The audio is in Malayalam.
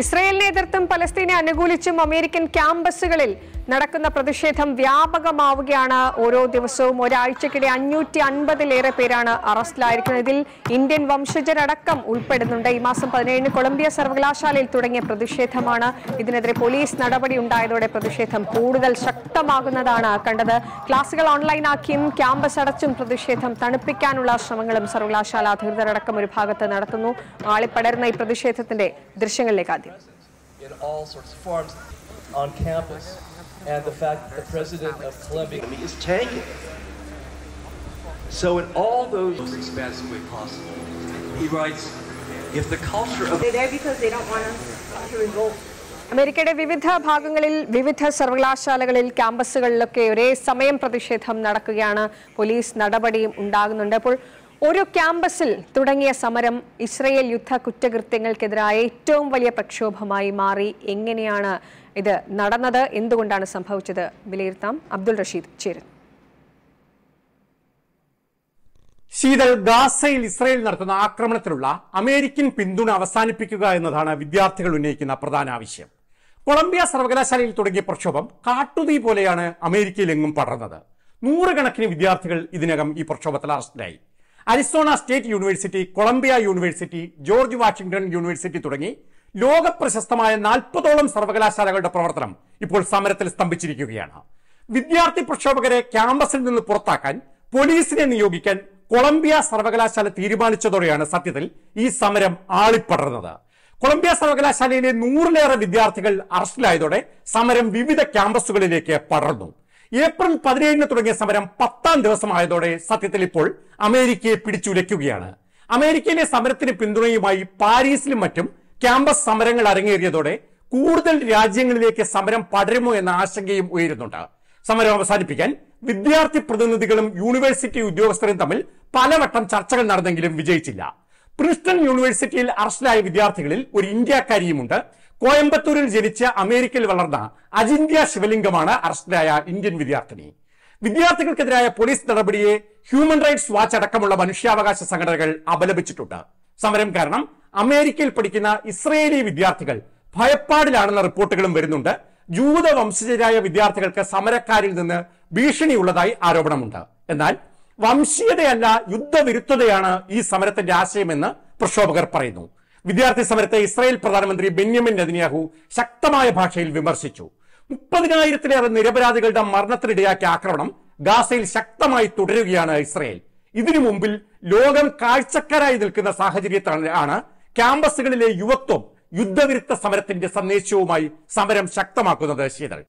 ഇസ്രയേലിനെ എതിർത്തും പലസ്തീനെ അനുകൂലിച്ചും അമേരിക്കൻ ക്യാമ്പസുകളിൽ നടക്കുന്ന പ്രതിഷേധം വ്യാപകമാവുകയാണ് ഓരോ ദിവസവും ഒരാഴ്ചക്കിടെ അഞ്ഞൂറ്റി അൻപതിലേറെ പേരാണ് അറസ്റ്റിലായിരിക്കുന്നത് ഇതിൽ ഇന്ത്യൻ വംശജരടക്കം ഉൾപ്പെടുന്നുണ്ട് ഈ മാസം പതിനേഴിന് കൊളംബിയ സർവകലാശാലയിൽ തുടങ്ങിയ പ്രതിഷേധമാണ് ഇതിനെതിരെ പോലീസ് നടപടി ഉണ്ടായതോടെ പ്രതിഷേധം കൂടുതൽ ശക്തമാകുന്നതാണ് കണ്ടത് ക്ലാസുകൾ ഓൺലൈനാക്കിയും ക്യാമ്പസ് അടച്ചും പ്രതിഷേധം തണുപ്പിക്കാനുള്ള ശ്രമങ്ങളും സർവകലാശാല അധികൃതരടക്കം ഒരു ഭാഗത്ത് നടത്തുന്നു ആളിപ്പടരുന്ന ഈ പ്രതിഷേധത്തിന്റെ ദൃശ്യങ്ങളിലേക്ക് ആദ്യം on campus and the fact that the president of Colombia is tanking. So in all those most expansive way possible, he writes, if the culture of they're there because they don't want us to revolt. അമേരിക്കയുടെ വിവിധ ഭാഗങ്ങളിൽ വിവിധ സർവകലാശാലകളിൽ ക്യാമ്പസുകളിലൊക്കെ ഒരേ സമയം പ്രതിഷേധം നടക്കുകയാണ് പോലീസ് നടപടിയും ഉണ്ടാകുന്നുണ്ട് അപ്പോൾ ഒരു ക്യാമ്പസിൽ തുടങ്ങിയ സമരം ഇസ്രയേൽ യുദ്ധ കുറ്റകൃത്യങ്ങൾക്കെതിരായ ഏറ്റവും വലിയ പ്രക്ഷോഭമായി മാറി എങ്ങനെയാണ് ഇത് നടന്നത് എന്തുകൊണ്ടാണ് സംഭവിച്ചത് വിലയിരുത്താം അബ്ദുൾ റഷീദ് ചേരുന്നു ശീതൽ ഗാസയിൽ ഇസ്രയേൽ നടത്തുന്ന ആക്രമണത്തിലുള്ള അമേരിക്കൻ പിന്തുണ അവസാനിപ്പിക്കുക എന്നതാണ് വിദ്യാർത്ഥികൾ ഉന്നയിക്കുന്ന പ്രധാന ആവശ്യം കൊളംബിയ സർവകലാശാലയിൽ തുടങ്ങിയ പ്രക്ഷോഭം കാട്ടുതീ പോലെയാണ് അമേരിക്കയിലെങ്ങും പടർന്നത് നൂറുകണക്കിന് വിദ്യാർത്ഥികൾ ഇതിനകം ഈ പ്രക്ഷോഭത്തിൽ അറസ്റ്റിലായി Arizona State University Columbia University George Washington University തുടങ്ങി ലോകപ്രശസ്തമായ നാൽപ്പതോളം സർവകലാശാലകളുടെ പ്രവർത്തനം ഇപ്പോൾ സമരത്തിൽ സ്തംഭിച്ചിരിക്കുകയാണ് വിദ്യാർത്ഥി പ്രക്ഷോഭകരെ ക്യാമ്പസിൽ നിന്ന് പുറത്താക്കാൻ പോലീസിനെ നിയോഗിക്കാൻ കൊളംബിയ സർവകലാശാല തീരുമാനിച്ചതോടെയാണ് സത്യത്തിൽ ഈ സമരം ആളിപ്പടർന്നത് കൊളംബിയ സർവകലാശാലയിലെ നൂറിലേറെ വിദ്യാർത്ഥികൾ അറസ്റ്റിലായതോടെ സമരം വിവിധ ക്യാമ്പസുകളിലേക്ക് പടർന്നു ഏപ്രിൽ പതിനേഴിന് തുടങ്ങിയ സമരം പത്താം ദിവസമായതോടെ സത്യത്തിൽ ഇപ്പോൾ അമേരിക്കയെ പിടിച്ചുലയ്ക്കുകയാണ് അമേരിക്കയിലെ സമരത്തിന് പിന്തുണയുമായി പാരീസിലും മറ്റും ക്യാമ്പസ് സമരങ്ങൾ അരങ്ങേറിയതോടെ കൂടുതൽ രാജ്യങ്ങളിലേക്ക് സമരം പടരുമോ എന്ന ആശങ്കയും ഉയരുന്നുണ്ട് സമരം അവസാനിപ്പിക്കാൻ വിദ്യാർത്ഥി പ്രതിനിധികളും യൂണിവേഴ്സിറ്റി ഉദ്യോഗസ്ഥരും തമ്മിൽ പലവട്ടം ചർച്ചകൾ നടന്നെങ്കിലും വിജയിച്ചില്ല പ്രിസ്റ്റൺ യൂണിവേഴ്സിറ്റിയിൽ അറസ്റ്റിലായ വിദ്യാർത്ഥികളിൽ ഒരു ഇന്ത്യക്കാരിയുമുണ്ട് കോയമ്പത്തൂരിൽ ജനിച്ച അമേരിക്കയിൽ വളർന്ന അജിന്ത്യ ശിവലിംഗമാണ് അറസ്റ്റിലായ ഇന്ത്യൻ വിദ്യാർത്ഥിനി വിദ്യാർത്ഥികൾക്കെതിരായ പോലീസ് നടപടിയെ ഹ്യൂമൻ റൈറ്റ്സ് വാച്ച് അടക്കമുള്ള മനുഷ്യാവകാശ സംഘടനകൾ അപലപിച്ചിട്ടുണ്ട് സമരം കാരണം അമേരിക്കയിൽ പഠിക്കുന്ന ഇസ്രയേലി വിദ്യാർത്ഥികൾ ഭയപ്പാടിലാണെന്ന റിപ്പോർട്ടുകളും വരുന്നുണ്ട് ജൂത വംശജരായ വിദ്യാർത്ഥികൾക്ക് സമരക്കാരിൽ നിന്ന് ഭീഷണിയുള്ളതായി ആരോപണമുണ്ട് എന്നാൽ വംശീയതയല്ല യുദ്ധവിരുദ്ധതയാണ് ഈ സമരത്തിന്റെ ആശയമെന്ന് പ്രക്ഷോഭകർ പറയുന്നു വിദ്യാർത്ഥി സമരത്തെ ഇസ്രായേൽ പ്രധാനമന്ത്രി ബെന്യമിൻ നദിനിയാഹു ശക്തമായ ഭാഷയിൽ വിമർശിച്ചു മുപ്പതിനായിരത്തിലേറെ നിരപരാധികളുടെ മരണത്തിനിടയാക്കിയ ആക്രമണം ഗാസയിൽ ശക്തമായി തുടരുകയാണ് ഇസ്രയേൽ ഇതിനു മുമ്പിൽ ലോകം കാഴ്ചക്കാരായി നിൽക്കുന്ന സാഹചര്യത്തിലാണ് ക്യാമ്പസുകളിലെ യുവത്വം യുദ്ധവിരുദ്ധ സമരത്തിന്റെ സന്ദേശവുമായി സമരം ശക്തമാക്കുന്നത് ശീതൾ